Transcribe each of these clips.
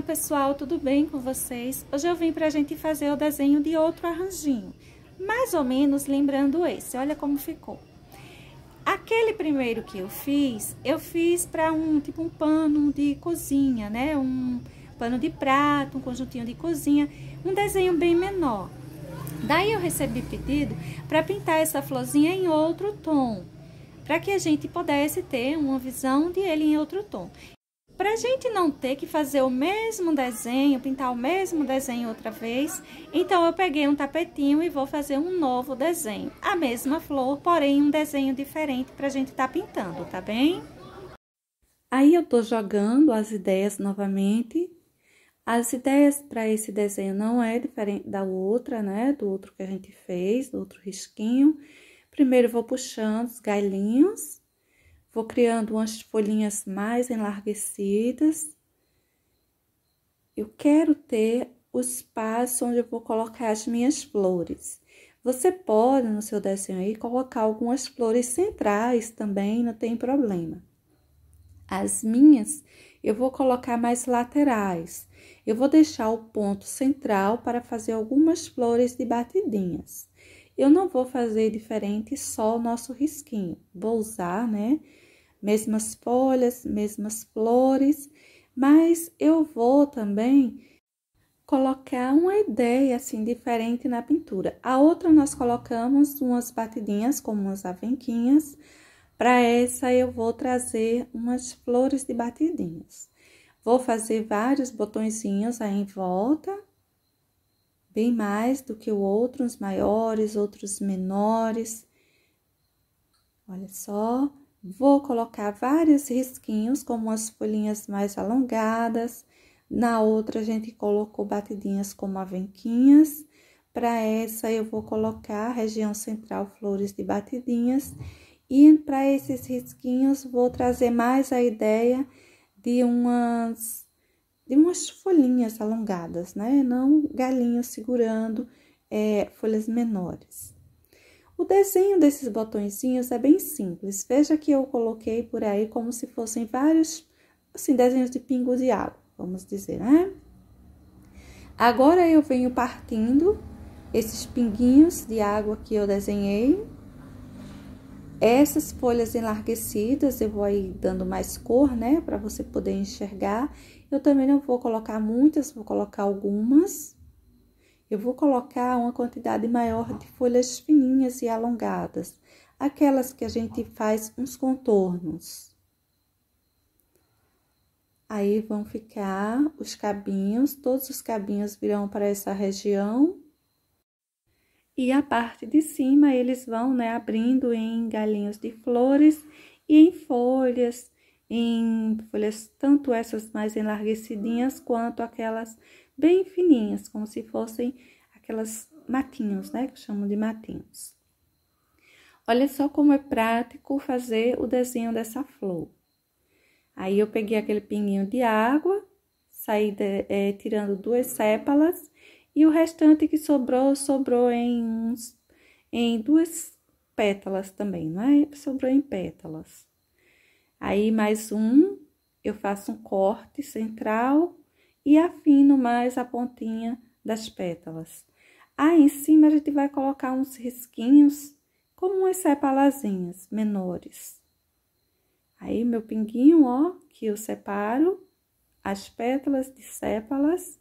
Olá pessoal, tudo bem com vocês? Hoje eu vim para a gente fazer o desenho de outro arranjinho, mais ou menos lembrando esse, olha como ficou. Aquele primeiro que eu fiz, eu fiz para um, tipo um pano de cozinha, né? Um pano de prato, um conjuntinho de cozinha, um desenho bem menor. Daí eu recebi pedido para pintar essa florzinha em outro tom, para que a gente pudesse ter uma visão de ele em outro tom. Para a gente não ter que fazer o mesmo desenho, pintar o mesmo desenho outra vez, então eu peguei um tapetinho e vou fazer um novo desenho. A mesma flor, porém um desenho diferente para a gente estar tá pintando, tá bem? Aí eu tô jogando as ideias novamente. As ideias para esse desenho não é diferente da outra, né? Do outro que a gente fez, do outro risquinho. Primeiro vou puxando os galhinhos. Vou criando umas folhinhas mais enlarguecidas. Eu quero ter o espaço onde eu vou colocar as minhas flores. Você pode, no seu desenho aí, colocar algumas flores centrais também, não tem problema. As minhas eu vou colocar mais laterais. Eu vou deixar o ponto central para fazer algumas flores de batidinhas. Eu não vou fazer diferente só o nosso risquinho. Vou usar, né? Mesmas folhas, mesmas flores, mas eu vou também colocar uma ideia assim diferente na pintura. A outra nós colocamos umas batidinhas como umas avenquinhas. Para essa eu vou trazer umas flores de batidinhas. Vou fazer vários botõezinhos aí em volta bem mais do que outros maiores, outros menores. Olha só, vou colocar vários risquinhos, como as folhinhas mais alongadas. Na outra, a gente colocou batidinhas como avenquinhas. Para essa, eu vou colocar região central flores de batidinhas. E para esses risquinhos, vou trazer mais a ideia de umas de umas folhinhas alongadas, né? Não galinhos segurando é, folhas menores. O desenho desses botõezinhos é bem simples. Veja que eu coloquei por aí como se fossem vários, assim, desenhos de pingo de água, vamos dizer, né? Agora eu venho partindo esses pinguinhos de água que eu desenhei essas folhas enlarguecidas eu vou aí dando mais cor, né, para você poder enxergar. Eu também não vou colocar muitas, vou colocar algumas. Eu vou colocar uma quantidade maior de folhas fininhas e alongadas, aquelas que a gente faz uns contornos. Aí vão ficar os cabinhos, todos os cabinhos virão para essa região e a parte de cima eles vão né, abrindo em galinhos de flores e em folhas, em folhas tanto essas mais enlarguecidinhas quanto aquelas bem fininhas, como se fossem aquelas matinhos, né, que chamam de matinhos. Olha só como é prático fazer o desenho dessa flor. Aí eu peguei aquele pinguinho de água, saí de, é, tirando duas sépalas e o restante que sobrou, sobrou em, uns, em duas pétalas também, não é? Sobrou em pétalas. Aí, mais um, eu faço um corte central e afino mais a pontinha das pétalas. Aí, em cima, a gente vai colocar uns risquinhos, como umas sepalazinhas menores. Aí, meu pinguinho, ó, que eu separo as pétalas de sépalas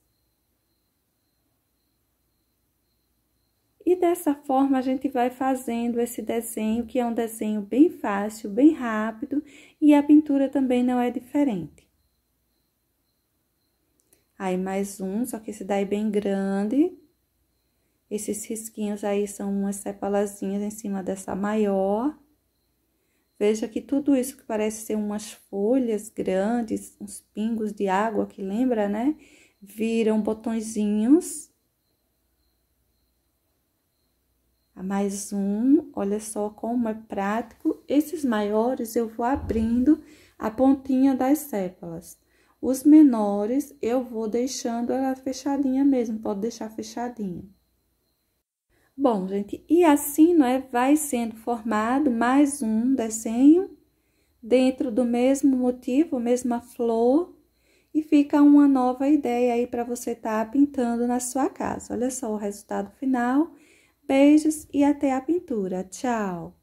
dessa forma a gente vai fazendo esse desenho, que é um desenho bem fácil, bem rápido, e a pintura também não é diferente. Aí, mais um, só que esse daí é bem grande. Esses risquinhos aí são umas sepalazinhas em cima dessa maior. Veja que tudo isso que parece ser umas folhas grandes, uns pingos de água que lembra, né? Viram botõezinhos mais um. Olha só como é prático. Esses maiores eu vou abrindo a pontinha das sépalas. Os menores eu vou deixando ela fechadinha mesmo, pode deixar fechadinha. Bom, gente, e assim, não é? Vai sendo formado mais um desenho dentro do mesmo motivo, mesma flor, e fica uma nova ideia aí para você estar tá pintando na sua casa. Olha só o resultado final. Beijos e até a pintura. Tchau!